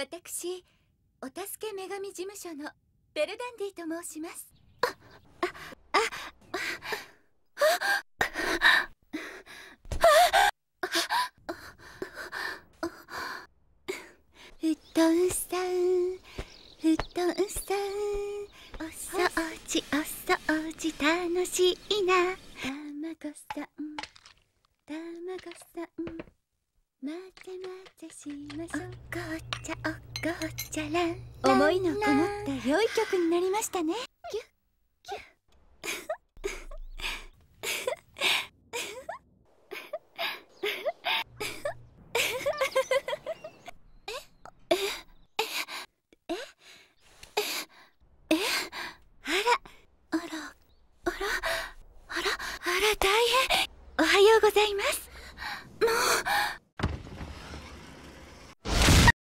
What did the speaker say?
私お助け女神事務所のベルダンディと申しますあああふとんさんふとんさんお掃除お掃除楽しいなたまごさんたまごさん待って待ってしましょうちおごちゃら思いのこもった良い曲になりましたねキュッキュッあらあらあらあら大変おはようございます